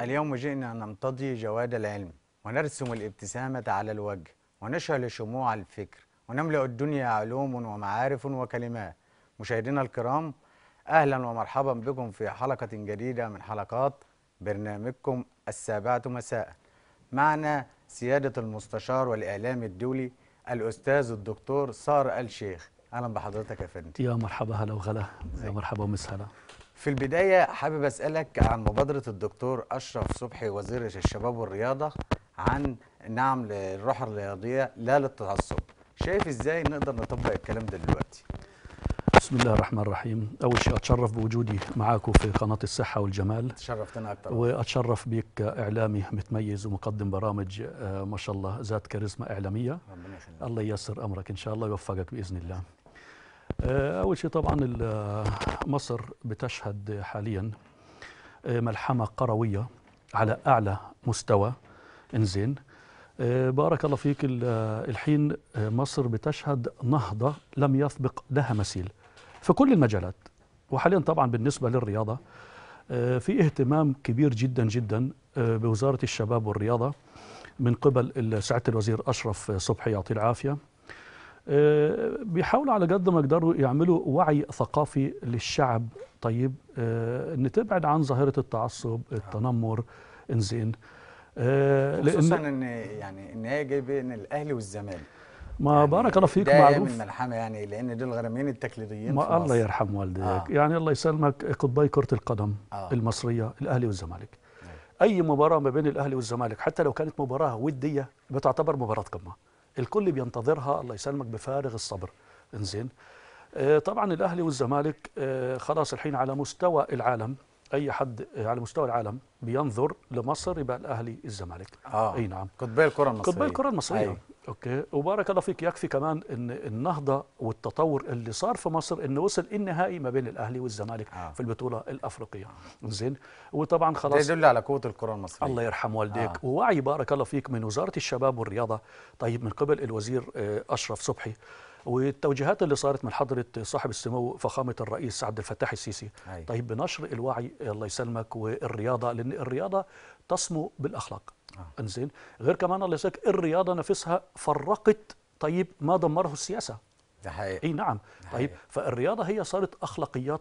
اليوم جئنا نمتضي جواد العلم ونرسم الابتسامة على الوجه ونشعل شموع الفكر ونملأ الدنيا علوم ومعارف وكلمات مشاهدينا الكرام أهلا ومرحبا بكم في حلقة جديدة من حلقات برنامجكم السابعة مساء معنا سيادة المستشار والإعلامي الدولي الأستاذ الدكتور صار الشيخ أهلا بحضرتك يا فندم يا مرحبا هلا وغلا يا مرحبا ومسهلا في البداية حابب أسألك عن مبادرة الدكتور أشرف صبحي وزير الشباب والرياضة عن نعم للروح الرياضية لا للتعصب شايف إزاي نقدر نطبق الكلام ده دلوقتي بسم الله الرحمن الرحيم أول شيء أتشرف بوجودي معاكم في قناة الصحة والجمال تشرفتنا أكثر وأتشرف بك إعلامي متميز ومقدم برامج آه، ما شاء الله ذات كاريزما إعلامية الله ييسر أمرك إن شاء الله ويوفقك بإذن الله آه، أول شيء طبعا آه، مصر بتشهد حاليا آه، ملحمة قروية على أعلى مستوى إنزين بارك الله فيك الحين مصر بتشهد نهضة لم يسبق لها مثيل في كل المجالات وحاليا طبعا بالنسبة للرياضة في اهتمام كبير جدا جدا بوزارة الشباب والرياضة من قبل سعادة الوزير أشرف صبحي يعطيه العافية آه، بيحاولوا على قد ما يقدروا يعملوا وعي ثقافي للشعب طيب ان آه، تبعد عن ظاهره التعصب نعم. التنمر انزين آه، خصوصا ان يعني النهايه جاي بين الاهلي والزمالك ما يعني بارك الله فيك معروف من ملحمه يعني لان دول غرامين التقليديين ما في مصر. الله يرحم والديك آه. يعني الله يسلمك قطبي كره القدم آه. المصريه الاهلي والزمالك آه. اي مباراه ما بين الاهلي والزمالك حتى لو كانت مباراه وديه بتعتبر مباراه قمه الكل بينتظرها الله يسلمك بفارغ الصبر انزين آه، طبعا الاهلي والزمالك آه، خلاص الحين على مستوى العالم اي حد آه، على مستوى العالم بينظر لمصر يبقى الاهلي الزمالك آه. اي نعم قطبي الكره المصريه قطبي الكره المصريه أي. اوكي وبارك الله فيك يكفي كمان ان النهضه والتطور اللي صار في مصر انه وصل النهائي ما بين الاهلي والزمالك آه. في البطوله الافريقيه زين وطبعا خلاص ده يدل على قوه الكره المصريه الله يرحم والديك آه. ووعي بارك الله فيك من وزاره الشباب والرياضه طيب من قبل الوزير آه، اشرف صبحي والتوجيهات اللي صارت من حضرة صاحب السمو فخامة الرئيس عبد الفتاح السيسي هاي. طيب بنشر الوعي الله يسلمك والرياضة لأن الرياضة تصمو بالأخلاق آه. انزين غير كمان الله يسلمك الرياضه نفسها فرقت طيب ما دمره السياسه ده حقيقي اي نعم طيب فالرياضه هي صارت اخلاقيات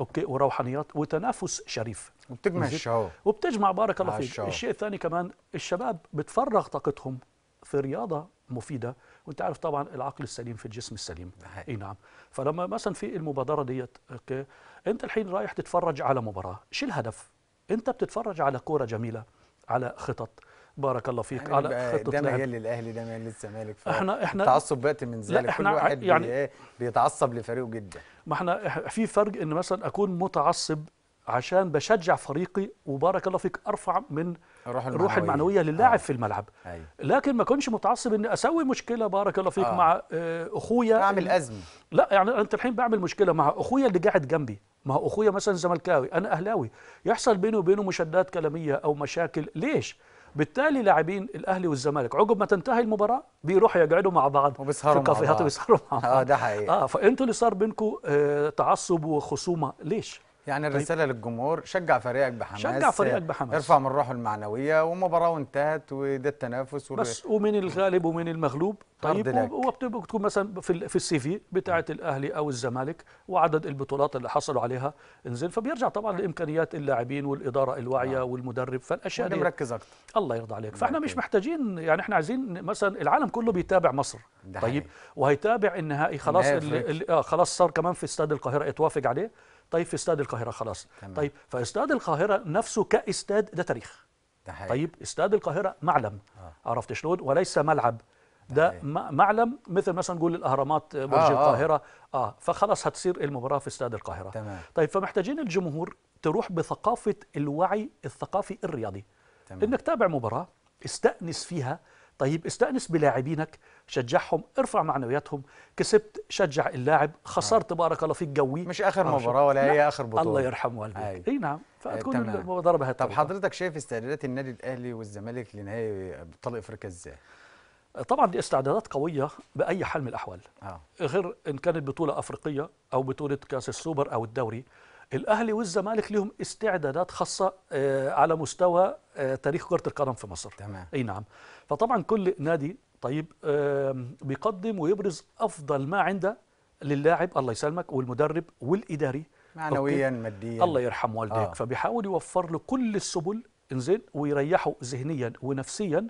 اوكي وروحانيات وتنافس شريف وبتجمع الشعوب وبتجمع بارك الله فيك الشيء الثاني كمان الشباب بتفرغ طاقتهم في رياضه مفيده وانت عارف طبعا العقل السليم في الجسم السليم اي نعم فلما مثلا في المبادره ديت اوكي انت الحين رايح تتفرج على مباراه شو الهدف انت بتتفرج على كوره جميله على خطط بارك الله فيك على خطه ده ميال للاهلي ده ميال للزمالك احنا احنا التعصب بات من زمالك كل واحد يعني إيه، بيتعصب لفريقه جدا ما احنا في فرق ان مثلا اكون متعصب عشان بشجع فريقي وبارك الله فيك ارفع من الروح المعنويه, الروح المعنوية للاعب آه. في الملعب أيوة. لكن ما كنتش متعصب اني اسوي مشكله بارك الله فيك آه. مع آه، اخويا اعمل ازمه لا يعني انت الحين بعمل مشكله مع اخويا اللي قاعد جنبي ما هو اخويا مثلا زملكاوي انا اهلاوي يحصل بيني وبينه مشادات كلاميه او مشاكل ليش بالتالي لاعبين الاهلي والزمالك عقب ما تنتهي المباراه بيروحوا يقعدوا مع بعض وبيسهروا في الكافيهات وبيسهروا مع آه، بعض اه ده حقيقي اه فانتوا اللي صار بينكم آه تعصب وخصومه ليش؟ يعني طيب. الرساله طيب. للجمهور شجع فريقك بحماس شجع فريقك بحماس ارفع من روحه المعنويه ومباراه وانتهت وده التنافس وال... بس ومين الغالب ومين المغلوب طيب وبتكون مثلا في في السي في بتاعه الاهلي او الزمالك وعدد البطولات اللي حصلوا عليها انزل فبيرجع طبعا لامكانيات اللاعبين والاداره الواعيه آه. والمدرب فالاشياء دي مركز اكتر الله يرضى عليك نعم. فاحنا مش محتاجين يعني احنا عايزين مثلا العالم كله بيتابع مصر ده طيب وهيتابع النهائي خلاص ال... آه خلاص صار كمان في استاد القاهره اتوافق عليه طيب في استاد القاهره خلاص تمام. طيب فاستاد القاهره نفسه كاستاد ده تاريخ ده حقيقي. طيب استاد القاهره معلم آه. عرفت شلون وليس ملعب ده معلم مثل مثلا نقول الاهرامات آه، برج آه, آه. القاهره آه. اه فخلاص هتصير المباراه في استاد القاهره تمام. طيب فمحتاجين الجمهور تروح بثقافه الوعي الثقافي الرياضي تمام. انك تابع مباراه استأنس فيها طيب استأنس بلاعبينك شجعهم ارفع معنوياتهم كسبت شجع اللاعب خسرت آه. بارك الله فيك قوي مش اخر آه، مباراه ولا هي اخر بطوله الله يرحم والديك اي نعم فتكون آه المبادره طب حضرتك شايف استعدادات النادي الاهلي والزمالك لنهائي ابطال افريقيا ازاي آه، طبعا دي استعدادات قويه باي حال من الاحوال آه. غير ان كانت بطوله افريقيه او بطوله كاس السوبر او الدوري الاهلي والزمالك لهم استعدادات خاصه آه، على مستوى آه، تاريخ كره القدم في مصر تمام اي نعم فطبعا كل نادي طيب بيقدم ويبرز افضل ما عنده للاعب الله يسلمك والمدرب والاداري معنويا ماديا الله يرحم والديك آه. فبيحاول يوفر له كل السبل انزين ويريحه ذهنيا ونفسيا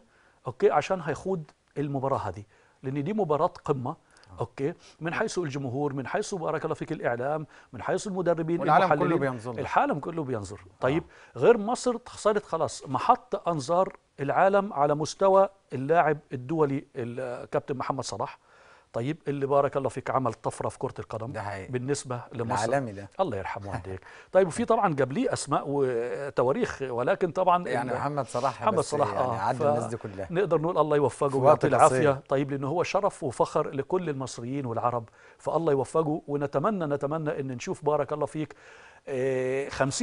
اوكي عشان هيخوض المباراه هذه لان دي مباراه قمه اوكي من حيث الجمهور من حيث بارك الله فيك الاعلام من حيث المدربين والعالم كله بينظر العالم كله بينظر آه. طيب آه. غير مصر صارت خلاص محط انظار العالم على مستوى اللاعب الدولي الكابتن محمد صلاح طيب اللي بارك الله فيك عمل طفره في كره القدم ده حقيقي. بالنسبه لمصر العالمي ده الله يرحمه والديك طيب وفي طبعا جاب ليه اسماء وتواريخ ولكن طبعا يعني محمد صلاح محمد صلاح يعني آه عدى الناس دي كلها نقدر نقول الله يوفقه ويعطي العافيه طيب لان هو شرف وفخر لكل المصريين والعرب فالله يوفقه ونتمنى نتمنى ان نشوف بارك الله فيك 50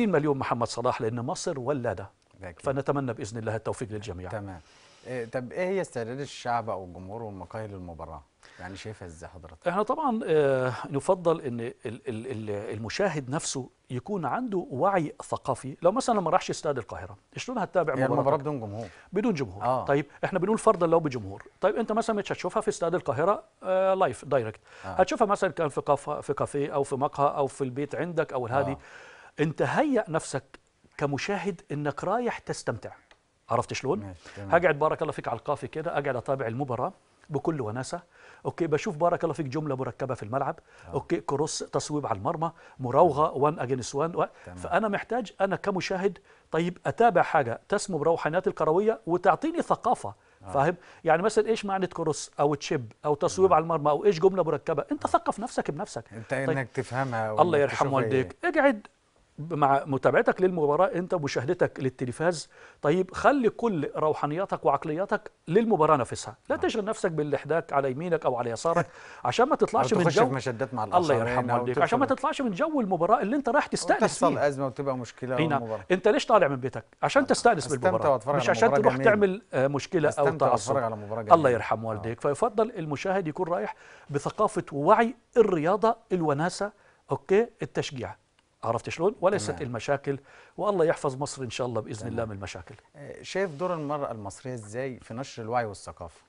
آه، مليون محمد صلاح لان مصر ولاده فنتمنى باذن الله التوفيق للجميع تمام إيه، طب ايه هي استعداد الشعب او الجمهور والمقاهي للمباراه يعني شايفها ازاي حضرتك؟ احنا طبعا آه، نفضل ان المشاهد نفسه يكون عنده وعي ثقافي لو مثلا ما راحش استاد القاهره شلون هتتابع يعني مباراه بدون جمهور بدون جمهور آه. طيب احنا بنقول فرضا لو بجمهور طيب انت مثلا مش هتشوفها في استاد القاهره آه لايف دايركت آه. هتشوفها مثلا كان في كافيه في كافيه او في مقهى او في البيت عندك او الهادي آه. انت هيئ نفسك كمشاهد انك رايح تستمتع عرفت شلون؟ هقعد بارك الله فيك على القافي كده اقعد اتابع المباراه بكل وناسه اوكي بشوف بارك الله فيك جمله مركبه في الملعب أوه. اوكي كروس تصويب على المرمى مراوغه وان اجينس وان فانا محتاج انا كمشاهد طيب اتابع حاجه تسمو بروحانيات الكرويه وتعطيني ثقافه آه. فاهم يعني مثلا ايش معنى كروس او تشيب او تصويب نعم. على المرمى او ايش جمله مركبه انت ثقف نفسك بنفسك انت طيب. انك تفهمها الله يرحم والديك إيه. اقعد مع متابعتك للمباراة أنت ومشاهدتك للتلفاز طيب خلي كل روحانياتك وعقلياتك للمباراة نفسها لا نعم. تشغل نفسك باللي حداك على يمينك أو على يسارك عشان ما تطلعش من جو مشدات مع الله يرحم والديك عشان ما تطلعش من جو المباراة اللي أنت رايح تستأنس فيه أزمة وتبقى مشكلة المباراة أنت ليش طالع من بيتك عشان تستأنس بالمباراة مش عشان تروح جميل. تعمل آه، مشكلة أو تعصب الله يرحم والديك آه. فيفضل المشاهد يكون رايح بثقافة ووعي الرياضة الوناسة أوكي التشجيع عرفت شلون وليست تمام. المشاكل والله يحفظ مصر ان شاء الله باذن تمام. الله من المشاكل آه، شايف دور المراه المصريه ازاي في نشر الوعي والثقافه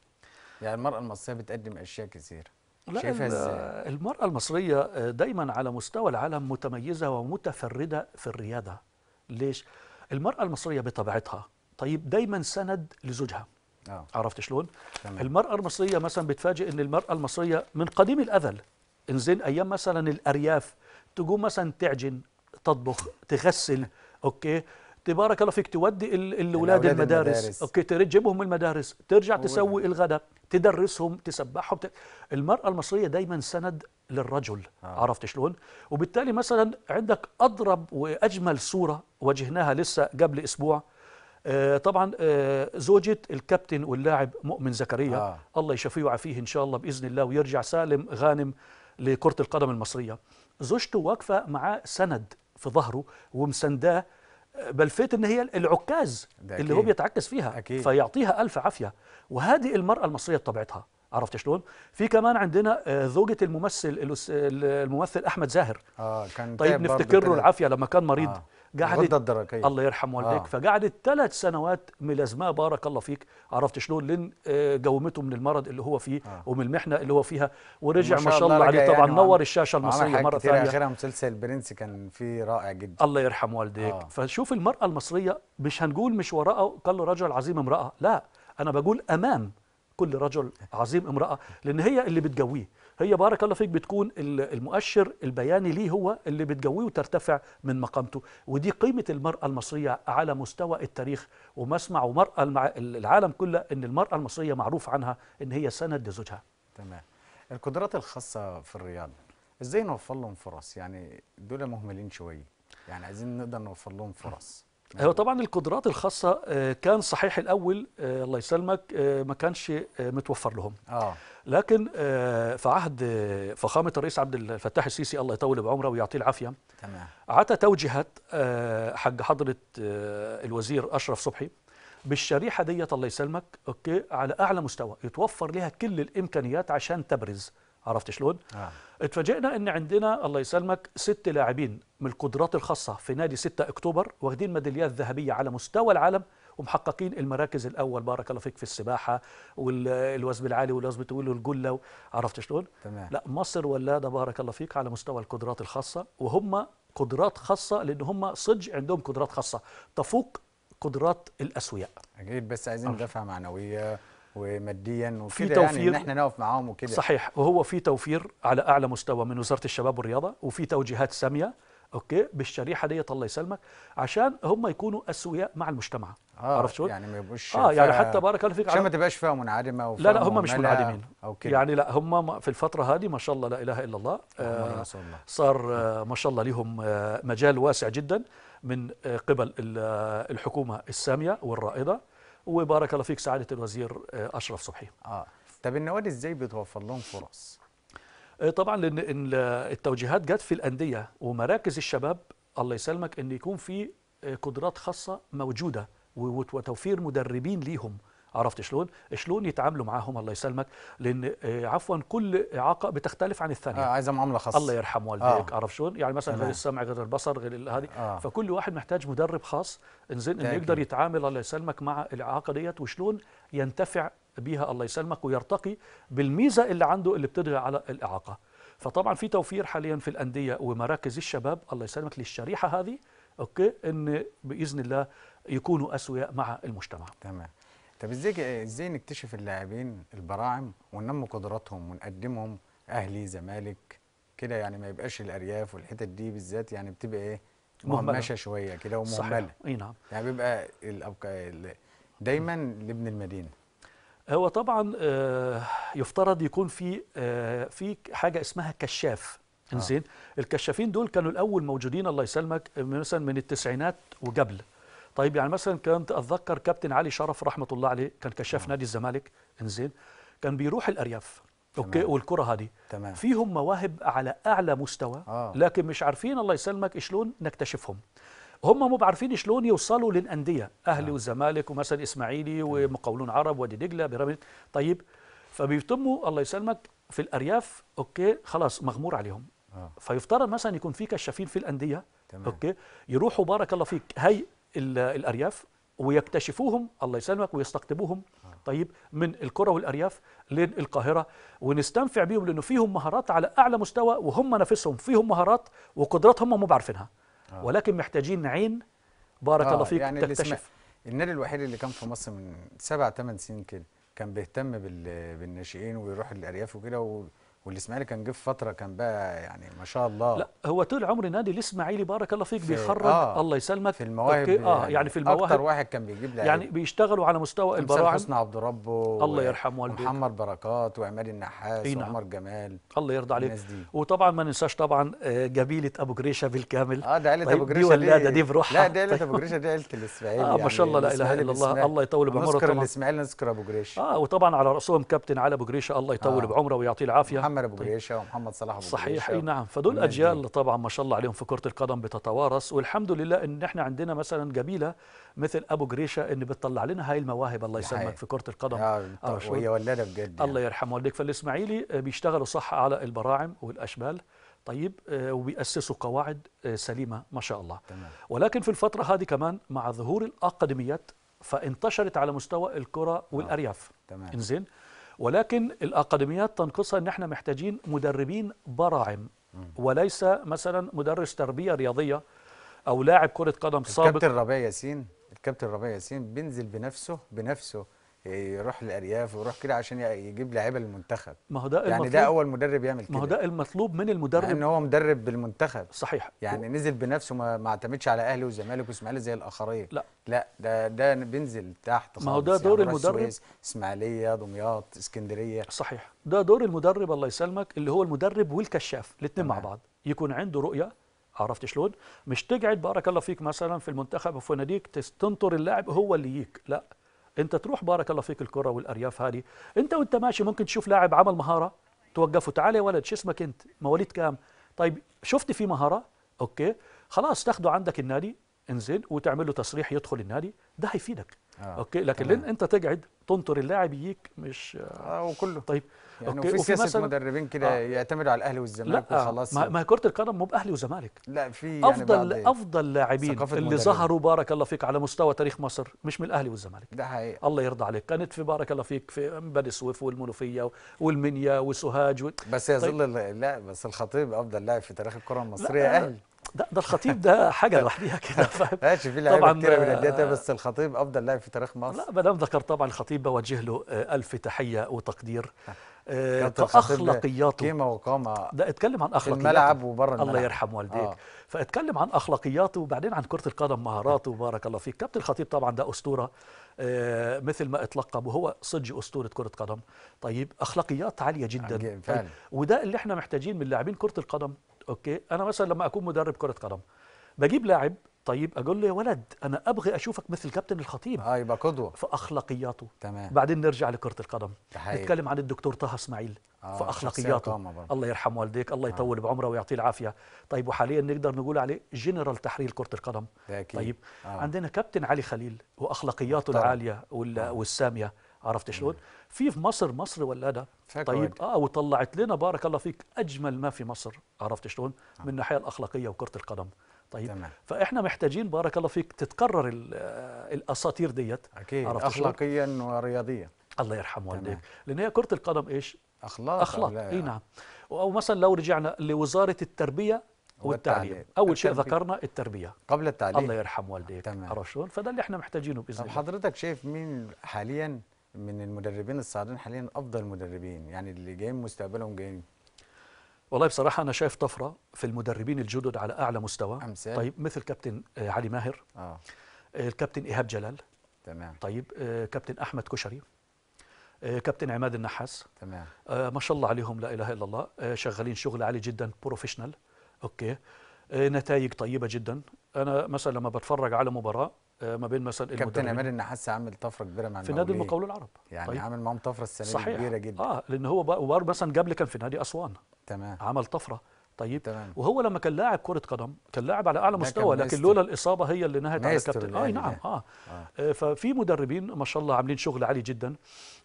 يعني المراه المصريه بتقدم اشياء كثيره لا شايفها ازاي المراه المصريه آه، دايما على مستوى العالم متميزه ومتفرده في الرياده ليش المراه المصريه بطبيعتها طيب دايما سند لزوجها آه. عرفت شلون تمام. المراه المصريه مثلا بتفاجئ ان المراه المصريه من قديم الازل انزين ايام مثلا الارياف تقوم مثلا تعجن تطبخ تغسل اوكي تبارك الله فيك تودي الاولاد المدارس. المدارس اوكي تجيبهم المدارس ترجع تسوي الغداء تدرسهم تسبحهم المراه المصريه دائما سند للرجل آه. عرفت شلون وبالتالي مثلا عندك اضرب واجمل صوره واجهناها لسه قبل اسبوع آه، طبعا آه، زوجة الكابتن واللاعب مؤمن زكريا آه. الله يشفيه ويعافيه ان شاء الله باذن الله ويرجع سالم غانم لكرة القدم المصرية زوجته واقفة معاه سند في ظهره ومسنداه بل فيت ان هي العكاز اللي هو بيتعكس فيها أكيد. فيعطيها الف عافيه وهذه المراه المصريه بطبيعتها عرفت شلون؟ في كمان عندنا آه، زوجة الممثل الممثل احمد زاهر اه كان طيب نفتكر له العافيه لما كان مريض آه. قعدت الله يرحم والديك آه. فقعدت ثلاث سنوات ملازماه بارك الله فيك عرفت شلون لين آه، قومته من المرض اللي هو فيه آه. ومن المحنه اللي هو فيها ورجع ما شاء الله, عليه طبعا يعني نور الشاشه المصريه مره ثانيه اخرها مسلسل البرنس كان فيه رائع جدا الله يرحم والديك آه. فشوف المراه المصريه مش هنقول مش وراء كل رجل عظيم امراه لا انا بقول امام كل رجل عظيم امراه لان هي اللي بتجويه هي بارك الله فيك بتكون المؤشر البياني ليه هو اللي بتجويه وترتفع من مقامته ودي قيمة المرأة المصرية على مستوى التاريخ ومسمع ومرأة العالم كله أن المرأة المصرية معروف عنها أن هي سند لزوجها تمام القدرات الخاصة في الرياض ازاي نوفر لهم فرص يعني دول مهملين شوية يعني عايزين نقدر نوفر لهم فرص آه، هو طبعا القدرات الخاصة آه، كان صحيح الأول آه، الله يسلمك ما كانش متوفر لهم آه. لكن في عهد فخامة الرئيس عبد الفتاح السيسي الله يطول بعمره ويعطيه العافية تمام عطى توجيهات حق حضرة الوزير أشرف صبحي بالشريحة ديت الله يسلمك أوكي على أعلى مستوى يتوفر لها كل الإمكانيات عشان تبرز عرفت شلون؟ آه. اتفاجئنا ان عندنا الله يسلمك ست لاعبين من القدرات الخاصه في نادي 6 اكتوبر واخدين ميداليات ذهبيه على مستوى العالم ومحققين المراكز الاول بارك الله فيك في السباحه والوزن العالي والوزن الطويل والجله عرفت شلون؟ تمام لا مصر ولاده بارك الله فيك على مستوى القدرات الخاصه وهم قدرات خاصه لان هم صدق عندهم قدرات خاصه تفوق قدرات الاسوياء. اكيد بس عايزين دفعه معنويه وماديا وفي توفير يعني ان احنا نقف معاهم وكده صحيح وهو في توفير على اعلى مستوى من وزاره الشباب والرياضه وفي توجيهات ساميه اوكي بالشريحه ديت الله يسلمك عشان هم يكونوا اسوياء مع المجتمع آه عرفت شلون؟ يعني ما يبقوش اه يعني حتى بارك الله فيك عشان ما تبقاش فيها منعدمه لا لا هم مش منعدمين أوكي. يعني لا هم في الفتره هذه ما شاء الله لا اله الا الله آه صار آه ما شاء الله لهم آه مجال واسع جدا من آه قبل آه، الحكومه الساميه والرائده وبارك الله فيك سعاده الوزير آه، اشرف صبحي اه طب النوادي ازاي بتوفر لهم فرص آه، طبعا لان التوجيهات جت في الانديه ومراكز الشباب الله يسلمك ان يكون في آه، قدرات خاصه موجوده وتوفير مدربين ليهم عرفت شلون شلون يتعاملوا معاهم الله يسلمك لان آه، عفوا كل اعاقه بتختلف عن الثانيه آه عايزه معامله خاصه الله يرحم والديك آه. عرف شلون يعني مثلا غير السمع غير البصر غير هذه آه. فكل واحد محتاج مدرب خاص انزين انه يقدر يتعامل الله يسلمك مع الاعاقه ديت وشلون ينتفع بها الله يسلمك ويرتقي بالميزه اللي عنده اللي بتدغي على الاعاقه فطبعا في توفير حاليا في الانديه ومراكز الشباب الله يسلمك للشريحه هذه اوكي ان باذن الله يكونوا اسوياء مع المجتمع تمام طب ازاي ازاي نكتشف اللاعبين البراعم وننمو قدراتهم ونقدمهم اهلي زمالك كده يعني ما يبقاش الارياف والحتت دي بالذات يعني بتبقى ايه مهمشه شويه كده ومهمله اي نعم يعني بيبقى دايما لابن المدينه هو طبعا آه، يفترض يكون في آه، في حاجه اسمها كشاف آه. انزين آه. الكشافين دول كانوا الاول موجودين الله يسلمك مثلا من التسعينات وقبل طيب يعني مثلا كنت اتذكر كابتن علي شرف رحمه الله عليه كان كشاف نعم. نادي الزمالك انزين كان بيروح الارياف اوكي والكره هذه تمام. فيهم مواهب على اعلى مستوى آه. لكن مش عارفين الله يسلمك شلون نكتشفهم هم مو بعارفين شلون يوصلوا للانديه اهلي آه. والزمالك ومثلا اسماعيلي تمام. ومقاولون عرب وادي دجله بيراميدز طيب فبيتموا الله يسلمك في الارياف اوكي خلاص مغمور عليهم آه. فيفترض مثلا يكون في كشافين في الانديه تمام. اوكي يروحوا بارك الله فيك هي الأرياف ويكتشفوهم الله يسلمك ويستقطبوهم طيب من الكره والأرياف للقاهرة ونستنفع بيهم لأنه فيهم مهارات على أعلى مستوى وهم نفسهم فيهم مهارات وقدرات هم ما بعرفينها آه. ولكن محتاجين عين بارك الله آه، فيك يعني تكتشف النادي الوحيد اللي كان في مصر من سبع ثمان سنين كده كان بيهتم بالناشئين ويروح الأرياف وكده والاسماعيلي كان جه في فتره كان بقى يعني ما شاء الله لا هو طول عمر نادي الاسماعيلي بارك الله فيك في بيخرج آه الله يسلمك في المواهب آه، يعني اه يعني في المواهب اكتر واحد كان بيجيب لعيبه يعني بيشتغلوا على مستوى البراعم حسني عبد ربه الله يرحم والديك محمد بركات وعماد النحاس نعم. وعمر جمال الله يرضى عليك وطبعا ما ننساش طبعا آه، جبيله ابو جريشه بالكامل اه ده عيله طيب ابو جريشه دي ولاده دي بروحها لا ده عيله طيب. ابو جريشه دي عيله الاسماعيلي اه ما يعني، شاء الله لا اله الا الله الله يطول بعمره نذكر الاسماعيلي نذكر ابو جريشه اه وطبعا على راسهم كابتن علي ابو جريشه الله يطول آه. بعمره ويعطيه العافيه محمد ابو جريشه طيب. ومحمد صلاح ابو صحيح اي نعم فدول اجيال طبعا ما شاء الله عليهم في كره القدم بتتوارث والحمد لله ان احنا عندنا مثلا جميله مثل ابو جريشه ان بتطلع لنا هاي المواهب الله يسلمك في كره القدم آه، وهي ولاده بجد الله يعني. يرحم والديك فالاسماعيلي آه، بيشتغلوا صح على البراعم والاشبال طيب آه، وبيأسسوا قواعد سليمة ما شاء الله تمام. ولكن في الفترة هذه كمان مع ظهور الأقدميات فانتشرت على مستوى الكرة والأرياف تمام. انزين ولكن الأكاديميات تنقصها أن احنا محتاجين مدربين براعم وليس مثلا مدرس تربية رياضية أو لاعب كرة قدم سابق الكابتن ربيع ياسين الكابتن ربيع ياسين بينزل بنفسه بنفسه يروح للارياف ويروح كده عشان يجيب لعيبه للمنتخب ما هو ده يعني المطلوب. ده اول مدرب يعمل كده ما هو ده المطلوب من المدرب ان هو مدرب بالمنتخب صحيح يعني و... نزل بنفسه ما, ما اعتمدش على اهلي وزمالك واسماعيليه زي الاخرين لا لا ده ده بينزل تحت ما هو ده دور يعني المدرب اسماعيليه دمياط اسكندريه صحيح ده دور المدرب الله يسلمك اللي هو المدرب والكشاف الاثنين مع بعض يكون عنده رؤيه عرفت شلون؟ مش تقعد بارك الله فيك مثلا في المنتخب وفي ناديك تنطر اللاعب هو اللي ييك، لا انت تروح بارك الله فيك الكره والارياف هذه انت وانت ماشي ممكن تشوف لاعب عمل مهاره توقف وتعال يا ولد شو اسمك انت مواليد كام طيب شفت في مهاره اوكي خلاص تاخده عندك النادي انزين وتعمل له تصريح يدخل النادي ده هيفيدك آه. اوكي لكن لين انت تقعد تنطر اللاعب يجيك مش اه وكله طيب يعني أوكي. وفي سياسه مدربين كده آه. يعتمدوا على الاهلي والزمالك آه، وخلاص ما, ما كره القدم مو باهلي وزمالك لا في يعني افضل بعض افضل لاعبين اللي ظهروا بارك الله فيك على مستوى تاريخ مصر مش من الاهلي والزمالك ده حقيقي الله يرضى عليك كانت في بارك الله فيك في بني سويف والمنوفيه والمنيا وسوهاج و... بس يظل طيب. لا بس الخطيب افضل لاعب في تاريخ الكره المصريه آه، اهلي ده, ده الخطيب ده حاجه لوحديها كده فاهم ماشي في لعيبه كتير من الانديه آه، بس الخطيب افضل لاعب في تاريخ مصر لا ما دام ذكرت طبعا الخطيب بوجه له آه، الف تحيه وتقدير آه، اخلاقياته قيمه وقامه ده اتكلم عن اخلاقياته في الملعب وبره الملعب الله يرحم والديك آه. فاتكلم عن اخلاقياته وبعدين عن كره القدم مهاراته بارك الله فيك كابتن الخطيب طبعا ده اسطوره مثل ما اتلقب وهو صدق اسطوره كره قدم طيب اخلاقيات عاليه جدا فعلا. طيب وده اللي احنا محتاجين من لاعبين كره القدم اوكي انا مثلا لما اكون مدرب كره قدم بجيب لاعب طيب اقول له يا ولد انا ابغي اشوفك مثل كابتن الخطيب اه يبقى قدوه في اخلاقياته تمام بعدين نرجع لكره القدم تحقيق. نتكلم عن الدكتور طه اسماعيل آه في اخلاقياته الله يرحم والديك الله آه. يطول آه. بعمره ويعطيه العافيه طيب وحاليا نقدر نقول عليه جنرال تحرير كره القدم طيب آه. عندنا كابتن علي خليل واخلاقياته العاليه آه. والساميه عرفت شلون؟ في في مصر مصر ولدها طيب اه وطلعت لنا بارك الله فيك اجمل ما في مصر عرفت شلون؟ آه. من الناحيه الاخلاقيه وكره القدم طيب تمام. فاحنا محتاجين بارك الله فيك تتكرر آه، الاساطير ديت اكيد اخلاقيا ورياضيا الله يرحم والديك لان هي كره القدم ايش؟ اخلاق اخلاق اي يعني. نعم او مثلا لو رجعنا لوزاره التربيه والتعليم والتعليم. اول شيء ذكرنا التربيه قبل التعليم الله يرحم والديك عرفت شلون؟ فده اللي احنا محتاجينه باذن الله حضرتك شايف مين حاليا من المدربين الصاعدين حاليا افضل مدربين يعني اللي جايين مستقبلهم جايين والله بصراحه انا شايف طفره في المدربين الجدد على اعلى مستوى أمثال. طيب مثل كابتن آه، علي ماهر آه. اه الكابتن ايهاب جلال تمام طيب آه، كابتن احمد كشري كابتن عماد النحاس تمام ما شاء الله عليهم لا اله الا الله شغالين شغل عالي جدا بروفيشنال اوكي نتائج طيبه جدا انا مثلا لما بتفرج على مباراه آه، ما بين مثلا كابتن عماد النحاس عامل طفره كبيره مع في نادي المقاولين العرب يعني طيب. عامل معاهم طفره السنه صحيح. كبيره جدا اه لان هو بار مثلا قبل كان في نادي اسوان تمام عمل طفره طيب تمام. وهو لما كان لاعب كره قدم كان لاعب على اعلى مستوى لكن لولا الاصابه هي اللي نهت على الكابتن اه نعم آه. آه. آه. ففي مدربين ما شاء الله عاملين شغل عالي جدا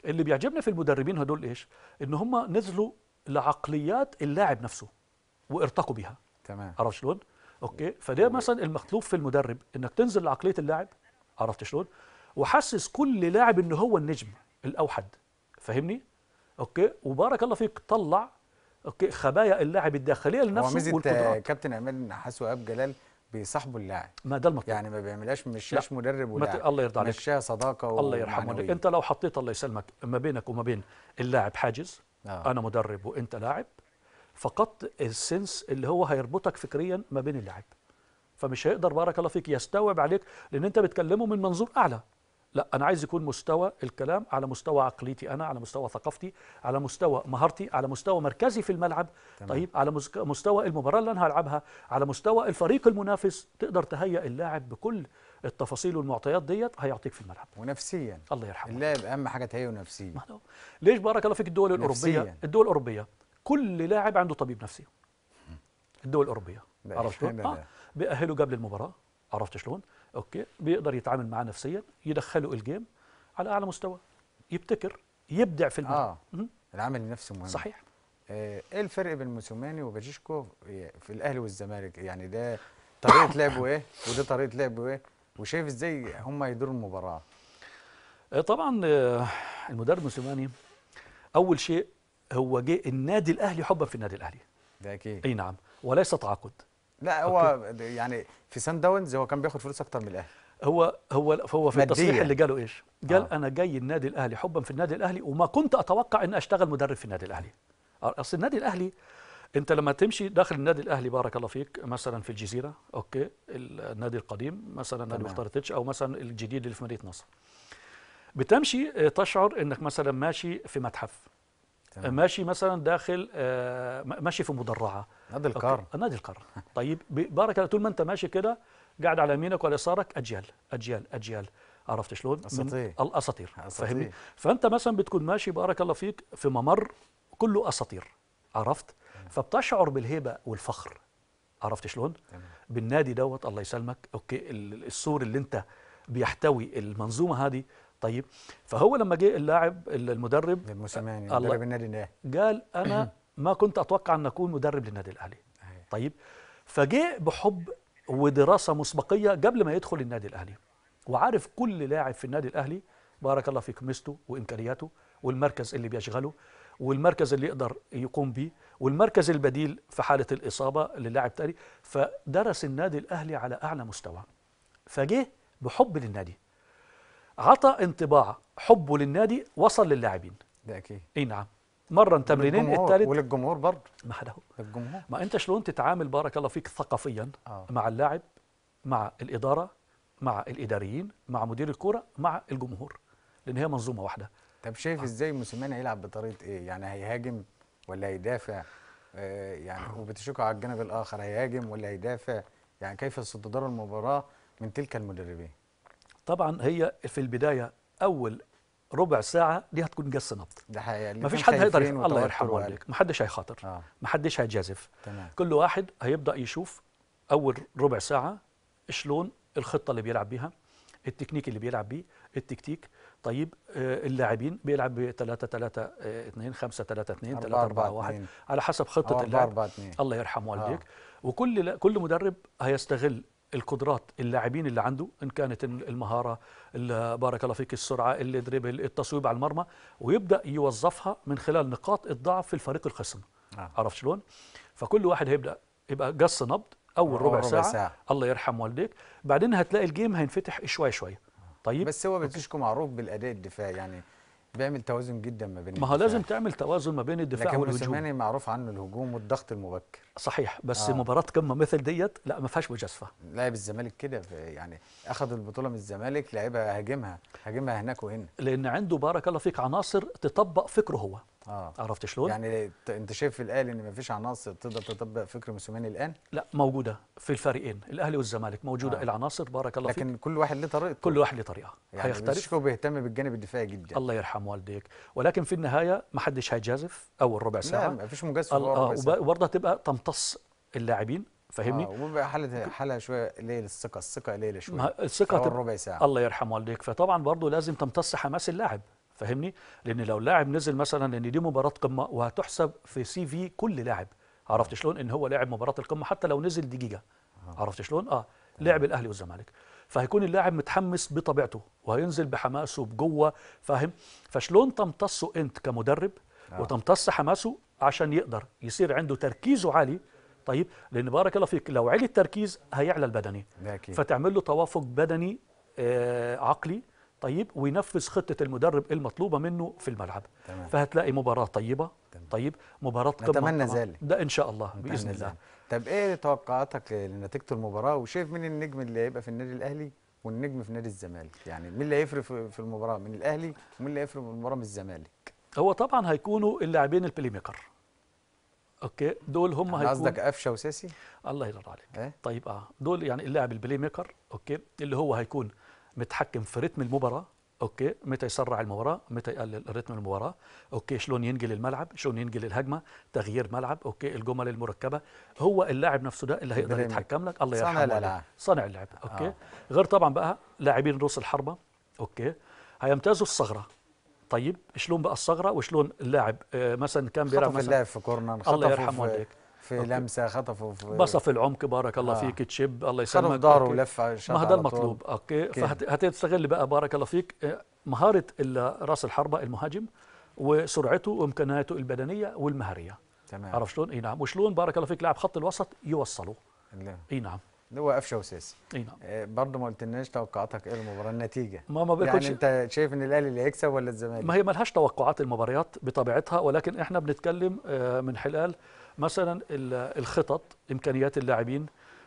اللي بيعجبني في المدربين هدول ايش ان هم نزلوا لعقليات اللاعب نفسه وارتقوا بها تمام عرفت شلون اوكي فده مثلا المطلوب في المدرب انك تنزل لعقليه اللاعب عرفت شلون وحسس كل لاعب ان هو النجم الاوحد فاهمني اوكي وبارك الله فيك طلع اوكي خبايا اللاعب الداخليه لنفسه والقدرات كابتن عماد النحاس واب جلال بيصاحبوا اللاعب ما ده المطلوب يعني ما بيعملهاش مشاش مدرب ولاعب الله يرضى عليك مشاها صداقه الله يرحمه انت لو حطيت الله يسلمك ما بينك وما بين اللاعب حاجز آه. انا مدرب وانت لاعب فقدت السنس اللي هو هيربطك فكريا ما بين اللاعب فمش هيقدر بارك الله فيك يستوعب عليك لان انت بتكلمه من منظور اعلى لا انا عايز يكون مستوى الكلام على مستوى عقليتي انا على مستوى ثقافتي على مستوى مهارتي على مستوى مركزي في الملعب تمام. طيب على مستوى المباراه اللي انا هلعبها على مستوى الفريق المنافس تقدر تهيئ اللاعب بكل التفاصيل والمعطيات ديت هيعطيك في الملعب ونفسيا الله يرحمه اللاعب اهم حاجه تهيئه نفسيا ليش بارك الله فيك الدول الاوروبيه نفسياً. الدول الاوروبيه كل لاعب عنده طبيب نفسي الدول الاوروبيه عرفت شلون؟ آه. بيأهله قبل المباراه عرفت شلون؟ اوكي بيقدر يتعامل معاه نفسيا يدخله الجيم على اعلى مستوى يبتكر يبدع في الملعب اه العمل النفسي مهم صحيح آه، ايه الفرق بين موسوماني وباجيشكو في الاهلي والزمالك يعني ده طريقه لعبه ايه وده طريقه لعبه ايه وشايف ازاي هم يدوروا المباراه آه، طبعا آه، المدرب موسوماني اول شيء هو جه النادي الاهلي حبا في النادي الاهلي ده اكيد اي نعم وليس تعاقد لا هو أوكي. يعني في سان داونز هو كان بياخد فلوس اكتر من الاهلي هو هو هو في مادية. التصريح اللي جاله ايش؟ قال آه. انا جاي النادي الاهلي حبا في النادي الاهلي وما كنت اتوقع ان اشتغل مدرب في النادي الاهلي اصل النادي الاهلي انت لما تمشي داخل النادي الاهلي بارك الله فيك مثلا في الجزيره اوكي النادي القديم مثلا نادي مختار او مثلا الجديد اللي في مدينه نصر بتمشي آه، تشعر انك مثلا ماشي في متحف تمام. ماشي مثلا داخل آه، ماشي في مدرعه نادي القار نادي القار طيب بارك الله طول ما انت ماشي كده قاعد على يمينك وعلى يسارك اجيال اجيال اجيال عرفت شلون؟ اساطير الاساطير فاهمني؟ فانت مثلا بتكون ماشي بارك الله فيك في ممر كله اساطير عرفت؟ فبتشعر بالهيبه والفخر عرفت شلون؟ تمام. بالنادي دوت الله يسلمك اوكي السور اللي انت بيحتوي المنظومه هذه طيب فهو لما جه اللاعب المدرب الموسيماني مدرب النادي الاهلي قال انا ما كنت اتوقع ان اكون مدرب للنادي الاهلي طيب فجه بحب ودراسه مسبقيه قبل ما يدخل النادي الاهلي وعارف كل لاعب في النادي الاهلي بارك الله في مستو وامكانياته والمركز اللي بيشغله والمركز اللي يقدر يقوم به والمركز البديل في حاله الاصابه للاعب تاني فدرس النادي الاهلي على اعلى مستوى فجه بحب للنادي عطى انطباع حبه للنادي وصل للاعبين ده اكيد اي نعم مره تمرينين الثالث وللجمهور برضه ما حدا للجمهور ما انت شلون تتعامل بارك الله فيك ثقافيا آه. مع اللاعب مع الاداره مع الاداريين مع مدير الكوره مع الجمهور لان هي منظومه واحده طب شايف آه. ازاي موسيماني هيلعب بطريقه ايه يعني هيهاجم ولا هيدافع آه يعني آه. وبتشكوا على الجانب الاخر هيهاجم ولا هيدافع يعني كيف ستدار المباراه من تلك المدربين طبعا هي في البدايه اول ربع ساعه دي هتكون جس نبض ده حقيقي ما فيش حد هيقدر الله يرحمه والديك ما حدش هيخاطر آه. ما حدش هيجازف تمام. كل واحد هيبدا يشوف اول ربع ساعه شلون الخطه اللي بيلعب بيها التكنيك اللي بيلعب بيه التكتيك طيب آه، اللاعبين بيلعب ب 3 3 2 5 3 2 3 4 1 على حسب خطه آه، اللاعب الله يرحم والديك آه. وكل كل مدرب هيستغل القدرات اللاعبين اللي عنده ان كانت المهاره بارك الله فيك السرعه الدريبل التصويب على المرمى ويبدا يوظفها من خلال نقاط الضعف في الفريق الخصم آه. عرفت شلون فكل واحد هيبدا يبقى قص نبض اول ربع, ربع ساعة. ساعه الله يرحم والديك بعدين هتلاقي الجيم هينفتح شويه شويه طيب بس هو بتشكو معروف بالاداء الدفاعي يعني بيعمل توازن جدا ما بين ما هو لازم تعمل توازن ما بين الدفاع لكن والهجوم لكن معروف عنه الهجوم والضغط المبكر صحيح بس آه. مباراه قمه مثل ديت لا ما فيهاش مجازفه لاعب الزمالك كده يعني اخذ البطوله من الزمالك لعبها هاجمها هاجمها هناك وهنا لان عنده بارك الله فيك عناصر تطبق فكره هو اه عرفت شلون؟ يعني انت شايف في الاهلي ان مفيش عناصر تقدر تطبق فكر موسيماني الان؟ لا موجوده في الفريقين الاهلي والزمالك موجوده آه. العناصر بارك الله لكن فيك لكن كل واحد له طريقته كل واحد له طريقه يعني هيختلف بيشكو بيهتم بالجانب الدفاعي جدا الله يرحم والديك ولكن في النهايه ما حدش هيجازف اول ربع ساعه لا مفيش مجازفه اه وبرضه هتبقى تمتص اللاعبين فاهمني؟ اه وبيبقى حاله حاله شويه قليل الثقه الثقه قليله شويه الثقه تبقى ربع ساعه الله يرحم والديك فطبعا برضه لازم تمتص حماس اللاعب فاهمني لان لو لاعب نزل مثلا لان دي مباراه قمه وهتحسب في سي في كل لاعب عرفت شلون ان هو لاعب مباراه القمه حتى لو نزل دقيقه آه. عرفت شلون اه لعب الاهلي والزمالك فهيكون اللاعب متحمس بطبيعته وهينزل بحماسه بجوه فاهم فشلون تمتصه انت كمدرب آه. وتمتص حماسه عشان يقدر يصير عنده تركيزه عالي طيب لان بارك الله فيك لو عالي التركيز هيعلى البدني أكيد. فتعمل له توافق بدني آه عقلي طيب وينفذ خطه المدرب المطلوبه منه في الملعب تمام. فهتلاقي مباراه طيبه تمام. طيب مباراه قمه نتمنى ذلك ده ان شاء الله باذن زالي. الله طب ايه توقعاتك لنتيجه المباراه وشايف مين النجم اللي هيبقى في النادي الاهلي والنجم في نادي الزمالك يعني مين اللي هيفرق في المباراه من الاهلي ومين اللي هيفرق في المباراه من الزمالك هو طبعا هيكونوا اللاعبين البليميكر اوكي دول هم هيكونوا يعني قصدك قفشه وساسي الله ينور عليك إيه؟ طيب اه دول يعني اللاعب البلاي ميكر اوكي اللي هو هيكون متحكم في رتم المباراه اوكي متى يسرع المباراه متى يقلل رتم المباراه اوكي شلون ينقل الملعب شلون ينقل الهجمه تغيير ملعب اوكي الجمل المركبه هو اللاعب نفسه ده اللي هيقدر يتحكم لك الله يرحمه صانع اللعب صانع آه. اللعب اوكي آه. غير طبعا بقى لاعبين رؤوس الحربه اوكي هيمتازوا الثغره طيب شلون بقى الثغره وشلون اللاعب آه مثلا كان بيلعب مثلا في اللاعب في كورنر الله يرحمه والديك في أوكي. لمسه خطفه في بصه في العمق بارك الله آه. فيك تشيب الله يسلمك خطف ظهره ولف ما هذا المطلوب اوكي فهتستغل بقى بارك الله فيك آه، مهاره راس الحربه المهاجم وسرعته وامكانياته البدنيه والمهريه تمام عرف شلون؟ اي نعم وشلون بارك الله فيك لاعب خط الوسط يوصله اي نعم اللي هو قفشه وساسي اي نعم آه، برضه ما قلتلناش توقعاتك ايه المباراه النتيجه ما ما يعني انت شايف ان الاهلي اللي هيكسب ولا الزمالك ما هي لهاش توقعات المباريات بطبيعتها ولكن احنا بنتكلم آه، من خلال مثلا الخطط امكانيات اللاعبين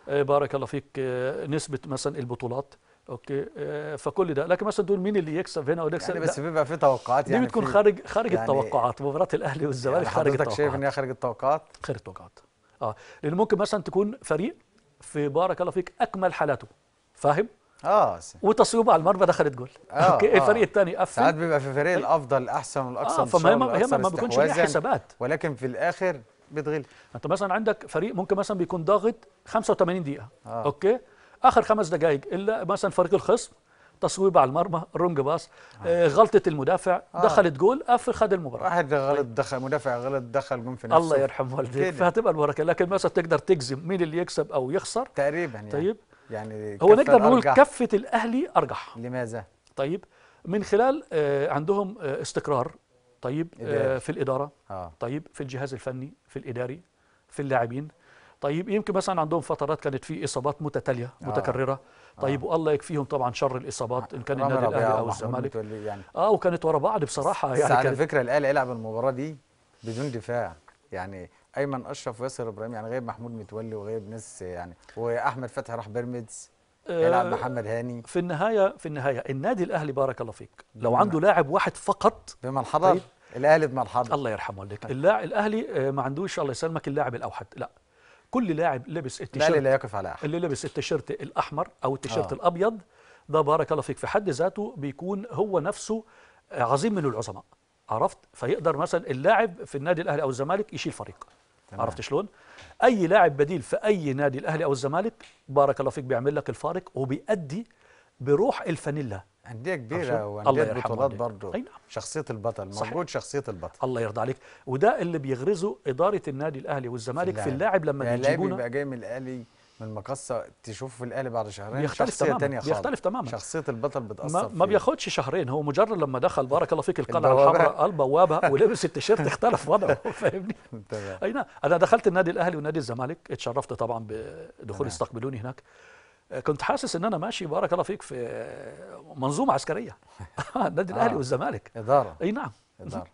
آه، بارك الله فيك آه، نسبه مثلا البطولات اوكي آه، فكل ده لكن مثلا تقول مين اللي يكسب هنا او يكسب يعني بس بيبقى في توقعات يعني دي بتكون خارج خارج يعني التوقعات مباراه الاهلي والزمالك يعني خارج التوقعات شايف ان هي خارج التوقعات خارج التوقعات اه لان ممكن مثلا تكون فريق في بارك الله فيك اكمل حالاته فاهم اه وتصويب على المرمى دخلت جول آه اوكي آه الفريق الثاني قفل ساعات بيبقى في فريق الافضل الاحسن والاكثر آه فما هي ما بيكونش ليها يعني. حسابات ولكن في الاخر بتغلي انت مثلا عندك فريق ممكن مثلا بيكون ضاغط 85 دقيقه آه. اوكي اخر خمس دقائق الا مثلا فريق الخصم تصويب على المرمى رونج باس آه. آه. غلطه المدافع آه. دخلت جول قفل خد المباراه واحد غلط دخل مدافع غلط دخل جون في نفسه الله يرحم والديك فهتبقى المباراه لكن مثلا تقدر تجزم مين اللي يكسب او يخسر تقريبا يعني طيب يعني هو نقدر نقول كفه الاهلي ارجح لماذا طيب من خلال آه عندهم آه استقرار طيب آه، في الاداره آه. طيب في الجهاز الفني في الاداري في اللاعبين طيب يمكن مثلا عندهم فترات كانت في اصابات متتاليه آه. متكرره آه. طيب آه. والله يكفيهم طبعا شر الاصابات ان كان النادي الاهلي او الزمالك يعني. اه وكانت ورا بعض بصراحه يعني بس على فكره الاهلي يلعب المباراه دي بدون دفاع يعني ايمن اشرف وياسر ابراهيم يعني غيب محمود متولي وغيب ناس يعني واحمد فتحي راح بيراميدز آه، يلعب محمد هاني في النهايه في النهايه النادي الاهلي بارك الله فيك لو عنده لاعب واحد فقط بمن حضر طيب الاهلي بمرحله الله يرحمه والديك طيب. الاهلي آه، ما عندوش الله يسلمك اللاعب الاوحد لا كل لاعب لبس التيشيرت الاهلي لا يقف على احد اللي لبس التيشيرت الاحمر او التيشيرت آه. الابيض ده بارك الله فيك في حد ذاته بيكون هو نفسه آه، عظيم من العظماء عرفت فيقدر مثلا اللاعب في النادي الاهلي او الزمالك يشيل فريق تمام. عرفت شلون اي لاعب بديل في اي نادي الاهلي او الزمالك بارك الله فيك بيعمل لك الفارق وبيأدي بروح الفانيلا أندية كبيرة وأندية بطولات برضه أي نعم. شخصية البطل موجود شخصية البطل الله يرضى عليك وده اللي بيغرزه إدارة النادي الأهلي والزمالك في اللاعب لما يعني بيجيبونا اللاعب يبقى جاي من الأهلي من المقصة تشوفه في الاهلي بعد شهرين بيختلف شخصية تماما تانية خالص بيختلف تماما شخصية البطل بتأثر ما, ما بياخدش شهرين هو مجرد لما دخل بارك الله فيك القلعة الحمراء البوابة ولبس التيشيرت اختلف وضعه فاهمني؟ تمام اي نعم انا دخلت النادي الاهلي ونادي الزمالك اتشرفت طبعا بدخول استقبلوني هناك كنت حاسس ان انا ماشي بارك الله فيك في منظومه عسكريه النادي الاهلي آه. والزمالك اداره اي نعم اداره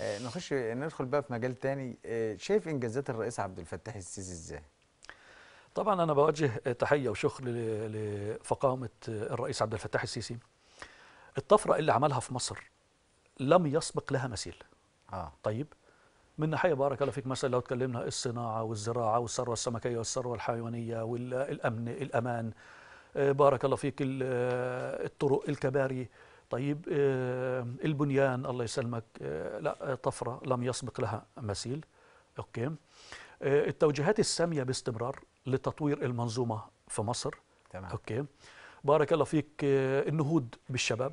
آه نخش ندخل بقى في مجال تاني آه شايف انجازات الرئيس عبد الفتاح السيسي ازاي طبعا انا بوجه تحيه وشكر لفقامه الرئيس عبد الفتاح السيسي الطفره اللي عملها في مصر لم يسبق لها مثيل آه. طيب من ناحية بارك الله فيك مثلا لو تكلمنا الصناعة والزراعة والثروة السمكية والثروة الحيوانية والأمن الأمان آه، بارك الله فيك آه، الطرق الكباري طيب آه، البنيان الله يسلمك لا طفرة لم يسبق لها مثيل أوكي التوجيهات السامية باستمرار لتطوير المنظومة في مصر تمام. أوكي بارك الله فيك النهوض بالشباب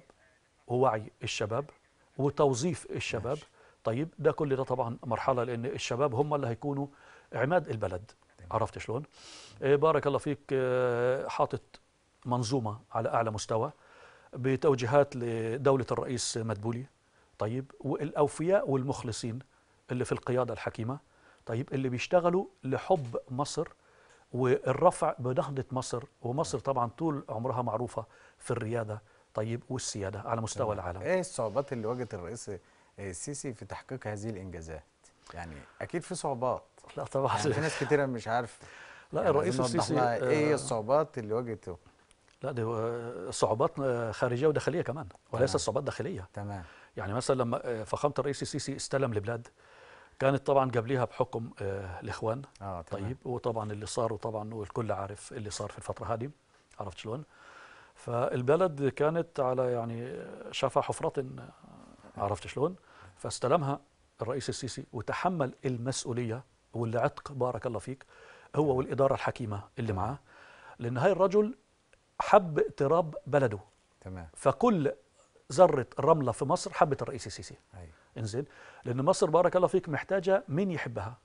ووعي الشباب وتوظيف الشباب ماشي. طيب ده كل ده طبعا مرحلة لأن الشباب هم اللي هيكونوا عماد البلد نعم. عرفت شلون آه، بارك الله فيك آه، حاطط منظومة على أعلى مستوى بتوجيهات لدولة الرئيس مدبولي طيب والأوفياء والمخلصين اللي في القيادة الحكيمة طيب اللي بيشتغلوا لحب مصر والرفع بنهضة مصر ومصر نعم. طبعا طول عمرها معروفة في الريادة طيب والسيادة على مستوى نعم. العالم ايه الصعوبات اللي واجهت الرئيس السيسي في تحقيق هذه الانجازات يعني اكيد في صعوبات لا طبعا يعني في ناس كتيره مش عارفه لا يعني الرئيس السيسي ايه آه، الصعوبات اللي واجهته لا دي صعوبات آه، خارجيه وداخليه كمان وليس صعوبات داخليه تمام يعني مثلا لما آه، فخامه الرئيس السيسي استلم البلاد كانت طبعا قبليها بحكم الاخوان آه تمام. طيب وطبعا اللي صار وطبعا والكل عارف اللي صار في الفتره هذه عرفت شلون فالبلد كانت على يعني شفا حفره عرفت شلون فاستلمها الرئيس السيسي وتحمل المسؤولية واللي عتق بارك الله فيك هو والإدارة الحكيمة اللي معاه لأن هاي الرجل حب تراب بلده تمام فكل ذرة رملة في مصر حبت الرئيس السيسي أي. انزين لأن مصر بارك الله فيك محتاجة من يحبها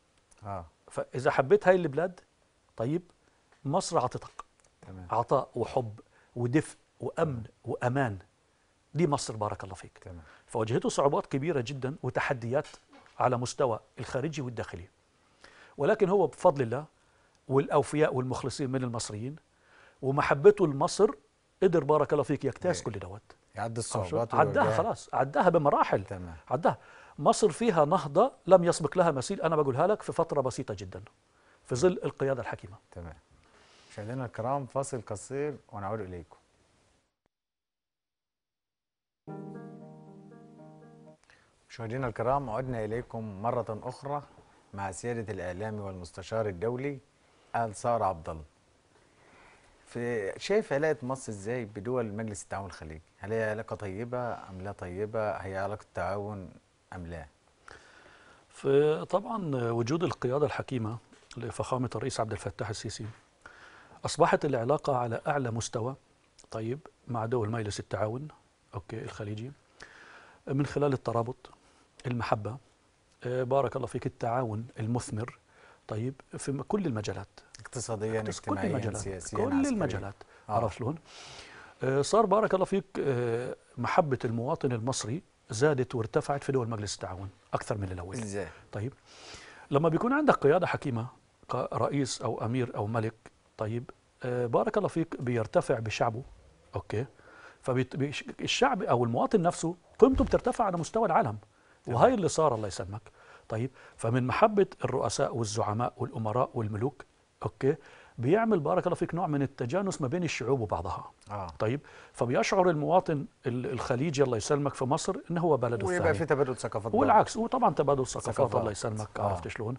آه. فإذا حبيت هاي البلاد طيب مصر عطتك تمام. عطاء وحب ودفء وأمن تمام. وأمان دي مصر بارك الله فيك تمام. فواجهته صعوبات كبيرة جدا وتحديات على مستوى الخارجي والداخلي ولكن هو بفضل الله والأوفياء والمخلصين من المصريين ومحبته لمصر قدر بارك الله فيك يكتاس إيه. كل دوت يعد الصعوبات عداها خلاص عداها بمراحل تمام عداها مصر فيها نهضة لم يسبق لها مثيل أنا بقولها لك في فترة بسيطة جدا في ظل القيادة الحكيمة تمام مشاهدينا الكرام فاصل قصير ونعود إليكم مشاهدينا الكرام عدنا إليكم مرة أخرى مع سيادة الإعلامي والمستشار الدولي آل سار الله في شايف علاقة مصر إزاي بدول مجلس التعاون الخليجي؟ هل هي علاقة طيبة أم لا طيبة؟ هي علاقة تعاون أم لا؟ في طبعا وجود القيادة الحكيمة لفخامة الرئيس عبد الفتاح السيسي أصبحت العلاقة على أعلى مستوى طيب مع دول مجلس التعاون أوكي الخليجي من خلال الترابط المحبة آه، بارك الله فيك التعاون المثمر طيب في كل المجالات اقتصاديا اجتماعيا كل المجالات سياسيا كل المجالات آه. عرفت شلون؟ آه، صار بارك الله فيك محبة المواطن المصري زادت وارتفعت في دول مجلس التعاون أكثر من الأول إزاي؟ طيب لما بيكون عندك قيادة حكيمة رئيس أو أمير أو ملك طيب بارك الله فيك بيرتفع بشعبه أوكي فالشعب أو المواطن نفسه قيمته بترتفع على مستوى العالم وهي اللي صار الله يسلمك طيب فمن محبة الرؤساء والزعماء والأمراء والملوك أوكي بيعمل بارك الله فيك نوع من التجانس ما بين الشعوب وبعضها آه. طيب فبيشعر المواطن الخليجي الله يسلمك في مصر انه هو بلده ويبقى الثاني. في تبادل ثقافات والعكس وطبعا تبادل ثقافات الله يسلمك آه. عرفت شلون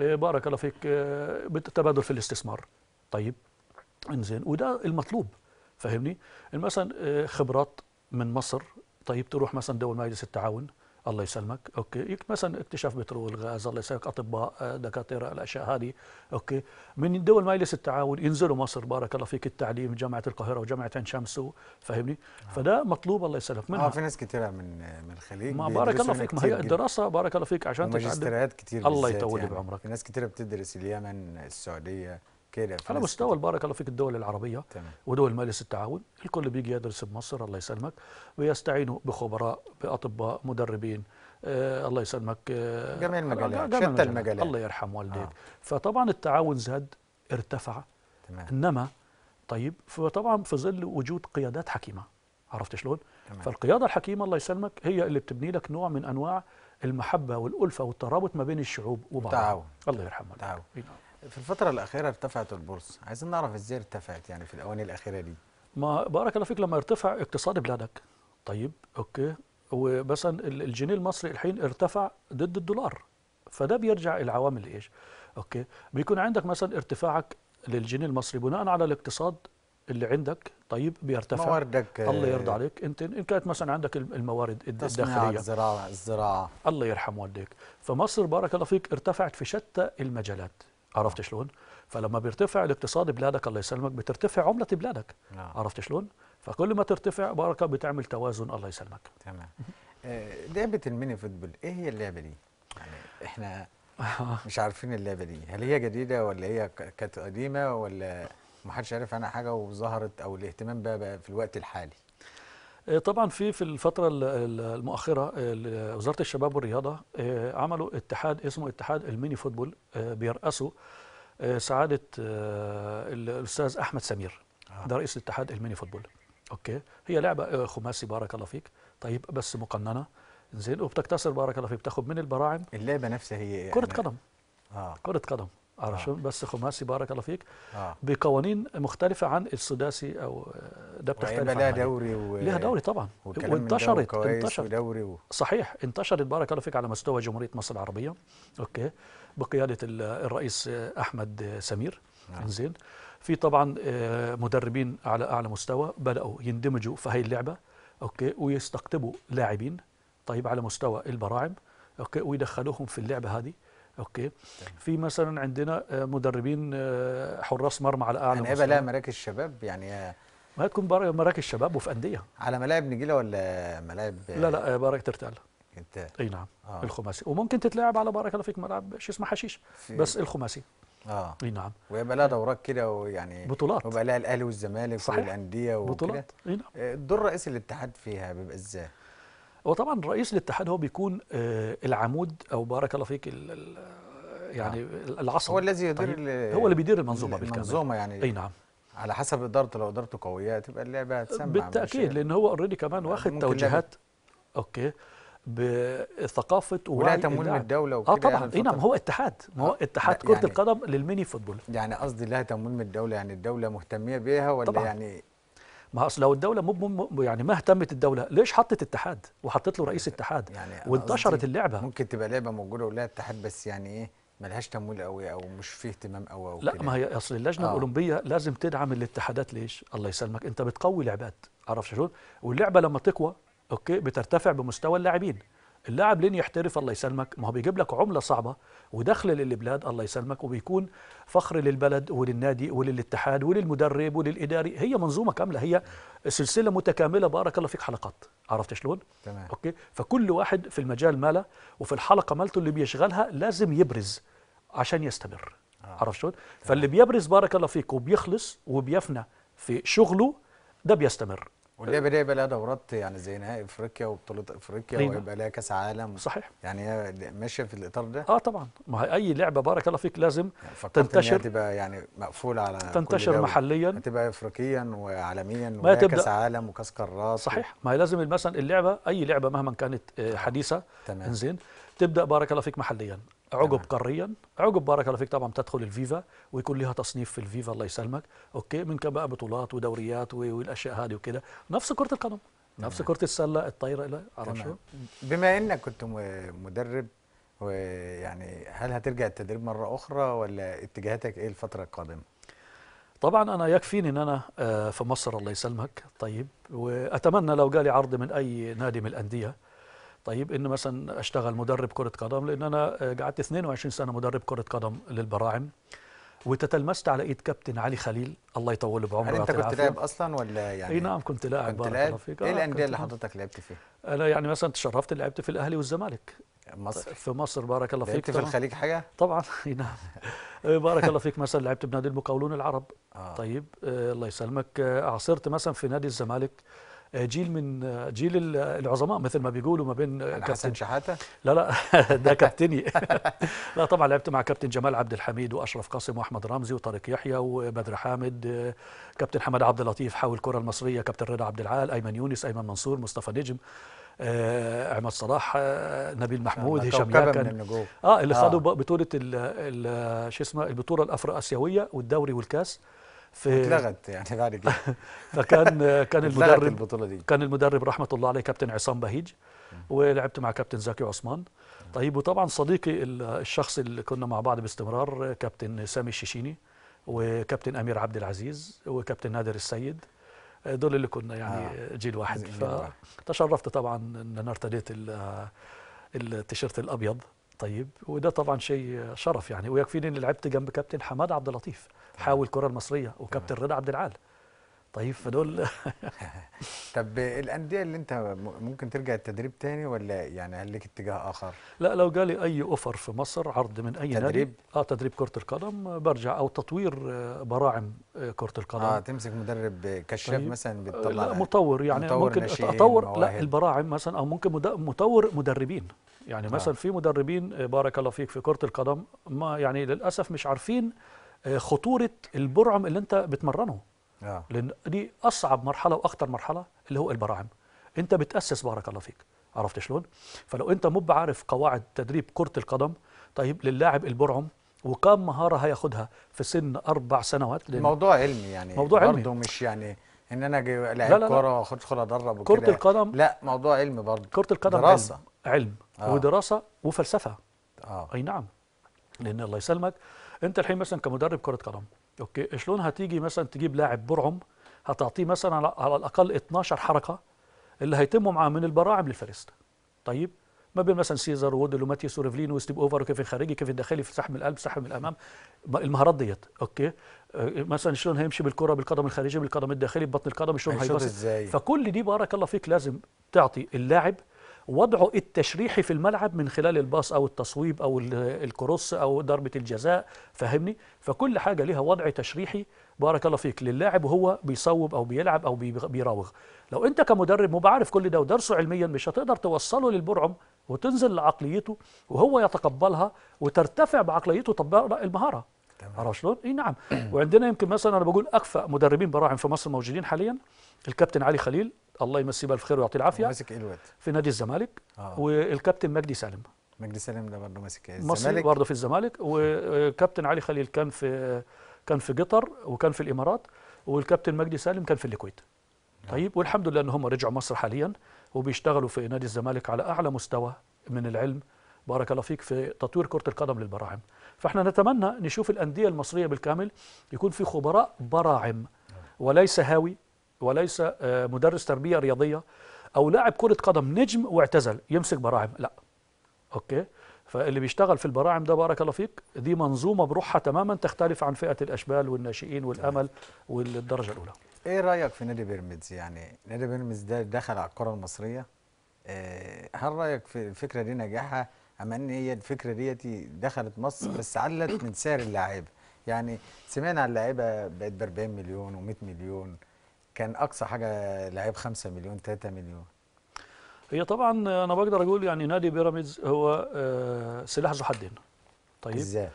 إيه، بارك الله فيك آه، تبادل في الاستثمار طيب انزين وده المطلوب فاهمني مثلا آه، خبرات من مصر طيب تروح مثلا دول مجلس التعاون الله يسلمك اوكي مثلا اكتشاف بترول غاز الله يسلمك اطباء آه، دكاتره الاشياء هذه اوكي من دول مجلس التعاون ينزلوا مصر بارك الله فيك التعليم جامعه القاهره وجامعه عين شمس فاهمني آه. فده مطلوب الله يسلمك منها آه في ناس كثيره من من الخليج ما بارك الله فيك ما هي الدراسه بارك الله فيك عشان تتعلم ماجستيرات كتير الله يطول يعني بعمرك في ناس كثيره بتدرس اليمن السعوديه كده على مستوى البارك الله فيك الدول العربيه تمام. ودول مجلس التعاون الكل بيجي يدرس بمصر الله يسلمك ويستعينوا بخبراء باطباء مدربين آه الله يسلمك آه جميع المجالات جميع شتى المجالات الله يرحم والديك آه. فطبعا التعاون زاد ارتفع تمام. انما طيب فطبعا في ظل وجود قيادات حكيمه عرفت شلون؟ تمام. فالقياده الحكيمه الله يسلمك هي اللي بتبني لك نوع من انواع المحبه والالفه والترابط ما بين الشعوب وبعضها التعاون الله يرحمه التعاون نعم. في الفترة الأخيرة ارتفعت البورصة، عايزين نعرف ازاي ارتفعت يعني في الأواني الأخيرة دي. ما بارك الله فيك لما يرتفع اقتصاد بلادك. طيب أوكي ومثلا الجنيه المصري الحين ارتفع ضد الدولار. فده بيرجع العوامل لإيش؟ أوكي بيكون عندك مثلا ارتفاعك للجنيه المصري بناء على الاقتصاد اللي عندك طيب بيرتفع مواردك آه، الله يرضى عليك انت ان كانت مثلا عندك الموارد الداخليه الزراعه الزراعه الله يرحم والديك فمصر بارك الله فيك ارتفعت في شتى المجالات عرفت شلون؟ فلما بيرتفع الاقتصاد بلادك الله يسلمك بترتفع عمله بلادك نعم. عرفت شلون؟ فكل ما ترتفع بركه بتعمل توازن الله يسلمك تمام آه، لعبه الميني فوتبول ايه هي اللعبه دي؟ يعني احنا مش عارفين اللعبه دي هل هي جديده ولا هي كانت قديمه ولا محدش عارف عنها حاجه وظهرت او الاهتمام بقى في الوقت الحالي آه، طبعا في في الفترة المؤخرة آه، وزارة الشباب والرياضة آه، عملوا اتحاد اسمه اتحاد الميني فوتبول بيرأسه سعادة الأستاذ أحمد سمير ده رئيس اتحاد الميني فوتبول أوكي هي لعبة خماسي بارك الله فيك طيب بس مقننة زين وبتكتسر بارك الله فيك بتاخد من البراعم اللعبة نفسها هي يعني كرة قدم آه. كرة قدم آه. بس خماسي بارك الله فيك آه. بقوانين مختلفه عن السداسي او ده بتختلف لها دوري و... لها دوري طبعا وانتشرت انتشرت ودوري و... صحيح انتشرت بارك الله فيك على مستوى جمهوريه مصر العربيه اوكي بقياده الرئيس احمد سمير نعم. آه. زين في طبعا آه، مدربين على اعلى مستوى بداوا يندمجوا في هاي اللعبه اوكي ويستقطبوا لاعبين طيب على مستوى البراعم اوكي ويدخلوهم في اللعبه هذه اوكي في مثلا عندنا آه، مدربين آه، حراس مرمى على اعلى مستوى لا مراكز شباب يعني ما تكون مراكز شباب وفي انديه على ملاعب نجيله ولا ملاعب لا لا بركه آه، ترتال انت اي نعم آه. الخماسي وممكن تتلعب على بارك فيك ملعب شيء اسمه حشيش بس الخماسي اه اي نعم ويبقى لها دورات كده ويعني بطولات ويبقى لها الاهلي والزمالك صحيح. والانديه وكده بطولات اي نعم الدور الرئيسي للاتحاد فيها بيبقى ازاي؟ هو طبعا رئيس الاتحاد هو بيكون آه، العمود او بارك الله فيك يعني آه. العصر هو الذي يدير طيب هو اللي بيدير المنظومه بالكامل المنظومه يعني اي نعم على حسب ادارته لو ادارته قويه تبقى اللعبه هتسمع بالتاكيد لان هو اوريدي كمان واخد توجيهات اوكي بثقافه ولا تمويل من الدوله آه، وكده اه طبعا يعني اي نعم هو اتحاد ما هو اتحاد كره يعني القدم للميني فوتبول يعني قصدي لها تمويل من الدوله يعني الدوله مهتميه بيها ولا طبعًا يعني ما اصل لو الدوله مو يعني ما اهتمت الدوله ليش حطت اتحاد وحطت له رئيس يعني اتحاد يعني وانتشرت اللعبه ممكن تبقى لعبه موجوده ولها اتحاد بس يعني ايه لهاش تمويل قوي او مش فيه اهتمام قوي او لا كده. ما هي يعني. اصل اللجنه آه. الاولمبيه لازم تدعم الاتحادات ليش الله يسلمك انت بتقوي لعبات عرفت شلون واللعبه لما تقوى اوكي بترتفع بمستوى اللاعبين اللاعب لين يحترف الله يسلمك ما هو بيجيب لك عمله صعبه ودخل للبلاد الله يسلمك وبيكون فخر للبلد وللنادي وللاتحاد وللمدرب وللاداري هي منظومه كامله هي سلسله متكامله بارك الله فيك حلقات عرفت شلون تمام. اوكي فكل واحد في المجال ماله وفي الحلقه مالته اللي بيشغلها لازم يبرز عشان يستمر آه. عرفت شلون فاللي بيبرز بارك الله فيك وبيخلص وبيفنى في شغله ده بيستمر واللعبه دي هيبقى لها دورات يعني زي نهائي افريقيا وبطوله افريقيا ويبقى لها كاس عالم صحيح يعني هي ماشيه في الاطار ده اه طبعا ما هي اي لعبه بارك الله فيك لازم يعني تنتشر تبقى يعني مقفوله على تنتشر محليا هتبقى افريقيا وعالميا ما كاس عالم وكاس قارات صحيح ما هي لازم مثلا اللعبه اي لعبه مهما كانت آه، حديثه تمام انزين تبدا بارك الله فيك محليا عقب قاريا عقب بارك الله فيك طبعا تدخل الفيفا ويكون لها تصنيف في الفيفا الله يسلمك اوكي من كم بقى بطولات ودوريات والاشياء هذه وكده نفس كره القدم نفس كره السله الطايره الى عرفت بما انك كنت مدرب ويعني هل هترجع التدريب مره اخرى ولا اتجاهاتك ايه الفتره القادمه طبعا انا يكفيني ان انا آه، في مصر الله يسلمك طيب واتمنى لو جالي عرض من اي نادي من الانديه طيب ان مثلا اشتغل مدرب كره قدم لان انا آه، قعدت 22 سنه مدرب كره قدم للبراعم وتتلمست على ايد كابتن علي خليل الله يطول بعمره انت كنت لاعب اصلا ولا يعني اي نعم كنت لاعب كنت لاعب ايه آه، الانديه اللي حضرتك لعبت فيها؟ انا يعني مثلا تشرفت لعبت في الاهلي والزمالك مصر في مصر بارك الله فيك لعبت في الخليج حاجه؟ طبعا اي نعم آه، بارك الله فيك مثلا لعبت بنادي المقاولون العرب آه. طيب آه الله يسلمك آه عاصرت مثلا في نادي الزمالك جيل من جيل العظماء مثل ما بيقولوا ما بين كابتن شحاته لا لا ده كابتني لا طبعا لعبت مع كابتن جمال عبد الحميد واشرف قاسم واحمد رمزي وطارق يحيى وبدر حامد كابتن حمد عبد اللطيف حول الكره المصريه كابتن رضا عبد العال ايمن يونس ايمن منصور مصطفى نجم آه عماد صلاح آه نبيل محمود هشام ياكن اه اللي آه. خدوا بطوله شو اسمه البطوله الافرو اسيويه والدوري والكاس في اتلغت يعني بعد كده فكان كان المدرب البطوله دي كان المدرب رحمه الله عليه كابتن عصام بهيج ولعبت مع كابتن زكي عثمان طيب وطبعا صديقي الشخص اللي كنا مع بعض باستمرار كابتن سامي الشيشيني وكابتن امير عبد العزيز وكابتن نادر السيد دول اللي كنا يعني آه. جيل واحد فتشرفت طبعا ان انا ارتديت التيشيرت الابيض طيب وده طبعا شيء شرف يعني ويكفيني اني لعبت جنب كابتن حماد عبد اللطيف حاوي الكره المصريه وكابتن رضا عبد العال طيب فدول طب الانديه اللي انت ممكن ترجع التدريب تاني ولا يعني هل لك اتجاه اخر؟ لا لو جالي اي اوفر في مصر عرض من اي تدريب؟ نادي اه تدريب كره القدم برجع او تطوير آه، براعم آه، كره القدم اه تمسك مدرب كشاف طيب مثلا آه، بتطلع لا مطور يعني مطور ممكن اطور لا البراعم مثلا او ممكن مطور مدربين يعني آه. مثلا في مدربين بارك الله فيك في كره القدم ما يعني للاسف مش عارفين آه، خطوره البرعم اللي انت بتمرنه آه. لان دي اصعب مرحله واخطر مرحله اللي هو البراعم انت بتاسس بارك الله فيك عرفت شلون فلو انت مب عارف قواعد تدريب كره القدم طيب للاعب البرعم وكم مهاره هياخدها في سن اربع سنوات الموضوع علمي يعني موضوع برضه علمي برضه مش يعني ان انا اجي لاعب كوره وادخل ادرب وكده كره القدم لا موضوع علمي برضه كره القدم دراسه علم, علم آه. ودراسه وفلسفه اه اي نعم لان الله يسلمك انت الحين مثلا كمدرب كره قدم اوكي شلون هتيجي مثلا تجيب لاعب برعم هتعطيه مثلا على الاقل 12 حركه اللي هيتموا معاه من البراعم للفريست طيب ما بين مثلا سيزر وودل وماتيوس وريفلين وستيب اوفر وكيف الخارجي كيف الداخلي في سحب من القلب سحب من الامام المهارات ديت اوكي آه، مثلا شلون هيمشي بالكره بالقدم الخارجي بالقدم الداخلي ببطن القدم شلون هيبص فكل دي بارك الله فيك لازم تعطي اللاعب وضعه التشريحي في الملعب من خلال الباص او التصويب او الكروس او ضربه الجزاء فاهمني فكل حاجه ليها وضع تشريحي بارك الله فيك للاعب وهو بيصوب او بيلعب او بيراوغ لو انت كمدرب مو بعرف كل ده ودرسه علميا مش هتقدر توصله للبرعم وتنزل لعقليته وهو يتقبلها وترتفع بعقليته طباق المهاره عرفت شلون؟ اي نعم وعندنا يمكن مثلا انا بقول اكفأ مدربين براعم في مصر موجودين حاليا الكابتن علي خليل الله يمسيه بالخير ويعطيه العافيه ماسك ايه الواد في نادي الزمالك آه. والكابتن مجدي سالم مجدي سالم ده برضه ماسك الزمالك برضه في الزمالك وكابتن علي خليل كان في كان في قطر وكان في الامارات والكابتن مجدي سالم كان في الكويت نعم. طيب والحمد لله ان هم رجعوا مصر حاليا وبيشتغلوا في نادي الزمالك على اعلى مستوى من العلم بارك الله فيك في تطوير كره القدم للبراعم فاحنا نتمنى نشوف الانديه المصريه بالكامل يكون في خبراء براعم نعم. وليس هاوي وليس آه، مدرس تربية رياضية أو لاعب كرة قدم نجم واعتزل يمسك براعم لا أوكي فاللي بيشتغل في البراعم ده بارك الله فيك دي منظومة بروحها تماما تختلف عن فئة الأشبال والناشئين والأمل والدرجة الأولى إيه رأيك في نادي بيراميدز يعني نادي بيراميدز ده دخل على الكرة المصرية آه، هل رأيك في الفكرة دي نجاحها أم أن هي الفكرة دي دخلت مصر بس علت من سعر اللاعب يعني سمعنا على اللعيبه بقت ب 40 مليون و100 مليون كان اقصى حاجه لعيب 5 مليون 3 مليون هي طبعا انا بقدر اقول يعني نادي بيراميدز هو آه، سلاح ذو حدين طيب ازاي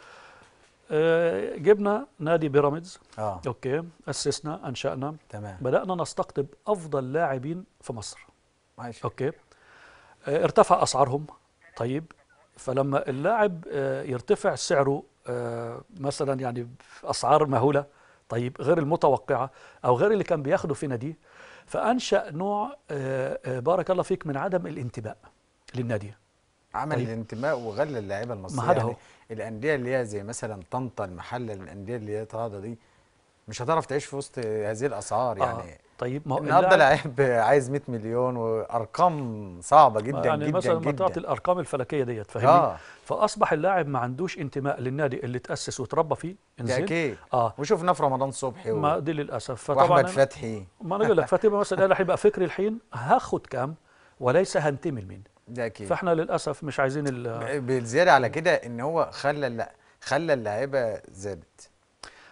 آه، جبنا نادي بيراميدز اه اوكي اسسنا انشانا تمام بدانا نستقطب افضل لاعبين في مصر ماشي اوكي آه، ارتفع اسعارهم طيب فلما اللاعب يرتفع سعره مثلا يعني باسعار مهوله طيب غير المتوقعة أو غير اللي كان بياخده في ناديه فأنشأ نوع آه، آه، بارك الله فيك من عدم الانتباء للنادي عمل طيب. الانتماء وغلى اللاعيبه المصريه يعني الانديه اللي هي زي مثلا طنطا المحله الانديه اللي هي طرادة دي مش هتعرف تعيش في وسط هذه الاسعار آه، يعني آه. طيب ما هو النهارده لعيب عايز 100 مليون وارقام صعبه جدا يعني جدا مثلا منطقه الارقام الفلكيه ديت فاهمني آه. فاصبح اللاعب ما عندوش انتماء للنادي اللي تاسس وتربى فيه انزين اكيد اه وشفناه في رمضان صبحي و... ما دي للاسف فطبعا واحمد فتحي ما انا بقول لك فتبقى مثلا انا هيبقى فكري الحين هاخد كام وليس هنتمي لمين ده اكيد فاحنا للاسف مش عايزين ال بالزياده على كده ان هو خلى خلى اللعيبه زادت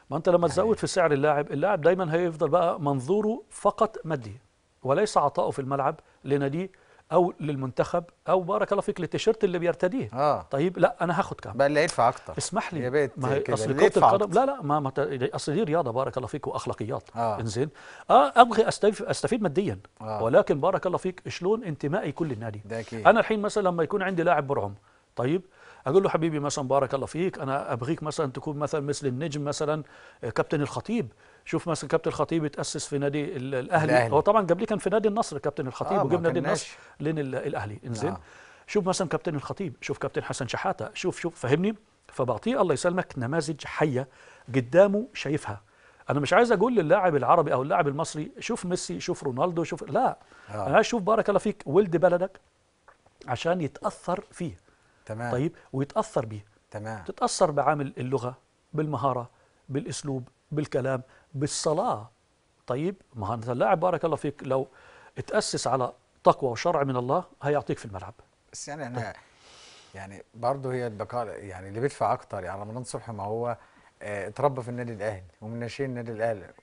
ما انت لما تزود في سعر اللاعب اللاعب دايما هيفضل بقى منظوره فقط مادي وليس عطائه في الملعب لناديه او للمنتخب او بارك الله فيك للتيشيرت اللي بيرتديه آه. طيب لا انا هاخد كام بقى اللي يدفع اكتر اسمح لي يا بيت ما هي اصل كره القدم لا لا ما, مت... اصل دي رياضه بارك الله فيك واخلاقيات آه. انزين اه ابغي استفيد, أستفيد ماديا آه. ولكن بارك الله فيك شلون انتمائي كل النادي ده انا الحين مثلا لما يكون عندي لاعب برعم طيب اقول له حبيبي مثلا بارك الله فيك انا ابغيك مثلا تكون مثلا مثل النجم مثلا آه، كابتن الخطيب شوف مثلا كابتن الخطيب اتاسس في نادي الاهلي, الأهلي. هو طبعا قبل كان في نادي النصر كابتن الخطيب آه وجبنا نادي النصر لين الاهلي انزين آه. شوف مثلا كابتن الخطيب شوف كابتن حسن شحاته شوف شوف فهمني فبعطيه الله يسلمك نماذج حيه قدامه شايفها انا مش عايز اقول للاعب العربي او اللاعب المصري شوف ميسي شوف رونالدو شوف لا آه. انا عايز اشوف بارك الله فيك ولد بلدك عشان يتاثر فيه تمام. طيب ويتاثر بيه تمام تتاثر بعامل اللغه بالمهاره بالاسلوب بالكلام بالصلاه طيب ما هذا اللاعب بارك الله فيك لو تاسس على تقوى وشرع من الله هيعطيك في الملعب بس يعني انا طيب. يعني برضه هي البقاء يعني اللي بيدفع اكتر يعني رمضان صبحي ما هو آه، اتربى في النادي الاهلي ومن ناشئين النادي الاهلي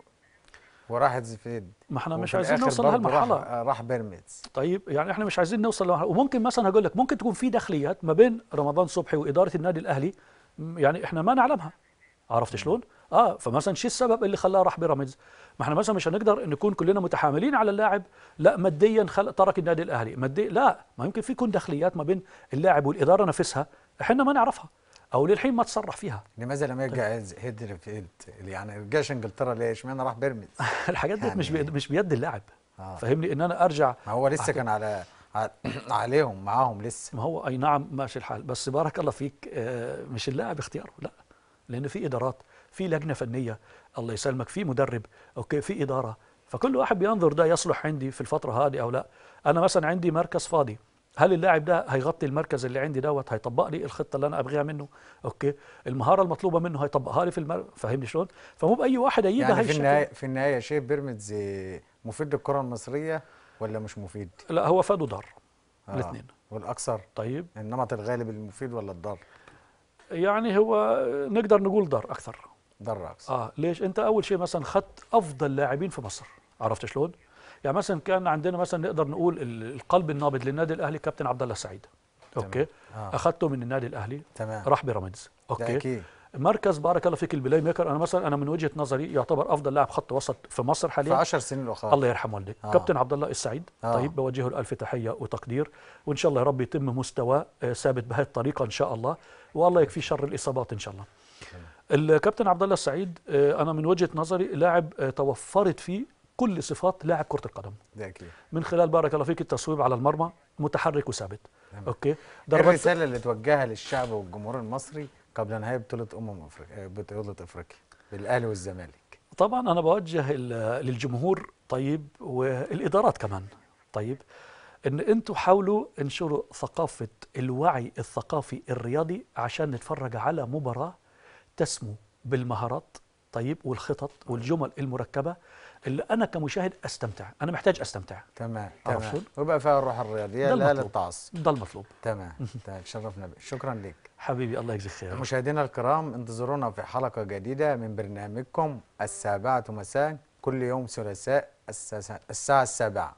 وراحت زفيد ما احنا مش عايزين نوصل لهالمرحله راح, راح بيراميدز طيب يعني احنا مش عايزين نوصل لها وممكن مثلا هقول لك ممكن تكون في داخليات ما بين رمضان صبحي واداره النادي الاهلي يعني احنا ما نعلمها عرفت شلون؟ اه فمثلا شو السبب اللي خلاه راح بيراميدز؟ ما احنا مثلا مش هنقدر نكون كلنا متحاملين على اللاعب لا ماديا خل... ترك النادي الاهلي مادي لا ما يمكن في يكون داخليات ما بين اللاعب والاداره نفسها احنا ما نعرفها او للحين ما تصرح فيها لماذا لم يرجع طيب. هيدرفيلد يعني رجعش انجلترا ليه اشمعنى راح بيرمز الحاجات دي يعني مش بيد مش بيد اللاعب آه. فاهمني ان انا ارجع ما هو لسه كان على عليهم معاهم لسه ما هو اي نعم ماشي الحال بس بارك الله فيك آه، مش اللاعب اختياره لا لان في ادارات في لجنه فنيه الله يسلمك في مدرب اوكي في اداره فكل واحد بينظر ده يصلح عندي في الفتره هذه او لا انا مثلا عندي مركز فاضي هل اللاعب ده هيغطي المركز اللي عندي دوت هيطبق لي الخطه اللي انا ابغيها منه اوكي المهاره المطلوبه منه هيطبقها لي في المر فاهمني شلون فمو باي واحد هيجي يعني في النهايه في النهايه شايف بيراميدز مفيد للكره المصريه ولا مش مفيد لا هو فاد وضر آه. الاثنين والاكثر طيب النمط الغالب المفيد ولا الضار يعني هو نقدر نقول ضر اكثر ضر اكثر اه ليش انت اول شيء مثلا خدت افضل لاعبين في مصر عرفت شلون يعني مثلا كان عندنا مثلا نقدر نقول القلب النابض للنادي الاهلي كابتن عبد الله سعيد اوكي آه. اخذته من النادي الاهلي تمام. راح بيراميدز اوكي أكيد. مركز بارك الله فيك البلاي ميكر انا مثلا انا من وجهه نظري يعتبر افضل لاعب خط وسط في مصر حاليا في 10 سنين الاخرى الله يرحم والديك آه. كابتن عبد الله السعيد آه. طيب بوجهه الف تحيه وتقدير وان شاء الله يا رب يتم مستواه آه، ثابت بهذه الطريقه ان شاء الله والله يكفي شر الاصابات ان شاء الله الكابتن عبد الله السعيد آه، انا من وجهه نظري لاعب آه، توفرت فيه كل صفات لاعب كره القدم ده اكيد من خلال بارك الله فيك التصويب على المرمى متحرك وثابت نعم. اوكي إيه ضربات الرساله اللي توجهها للشعب والجمهور المصري قبل نهايه بطوله امم افريقيا آه، بطوله افريقيا للاهلي والزمالك طبعا انا بوجه للجمهور طيب والادارات كمان طيب ان انتوا حاولوا انشروا ثقافه الوعي الثقافي الرياضي عشان نتفرج على مباراه تسمو بالمهارات طيب والخطط والجمل المركبه اللي انا كمشاهد استمتع انا محتاج استمتع تمام تمام ويبقى فيها الروح الرياضيه لا للطعس ده المطلوب تمام تمام شرفنا بك شكرا لك حبيبي الله يجزيك خير مشاهدينا الكرام انتظرونا في حلقه جديده من برنامجكم السابعه مساء كل يوم ثلاثاء الساعه السابعه